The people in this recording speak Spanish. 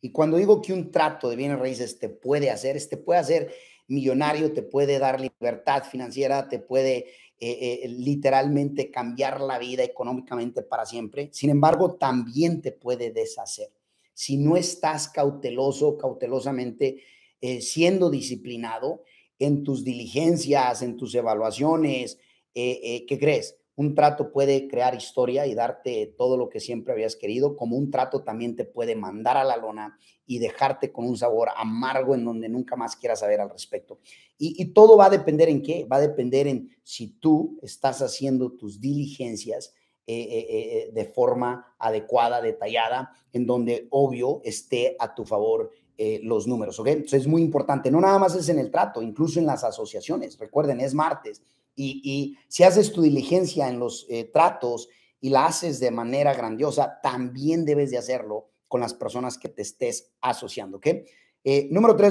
Y cuando digo que un trato de bienes raíces te puede hacer, te puede hacer millonario, te puede dar libertad financiera, te puede eh, eh, literalmente cambiar la vida económicamente para siempre. Sin embargo, también te puede deshacer. Si no estás cauteloso, cautelosamente eh, siendo disciplinado en tus diligencias, en tus evaluaciones, ¿qué crees? Un trato puede crear historia y darte todo lo que siempre habías querido, como un trato también te puede mandar a la lona y dejarte con un sabor amargo en donde nunca más quieras saber al respecto. Y, todo va a depender en qué, va a depender en si tú estás haciendo tus diligencias eh, eh, eh, de forma adecuada, detallada, en donde obvio esté a tu favor los números, ¿ok? Entonces es muy importante, no nada más es en el trato, incluso en las asociaciones. Recuerden, es martes, y, si haces tu diligencia en los eh, tratos y la haces de manera grandiosa, también debes de hacerlo con las personas que te estés asociando, ¿ok? Eh, número tres.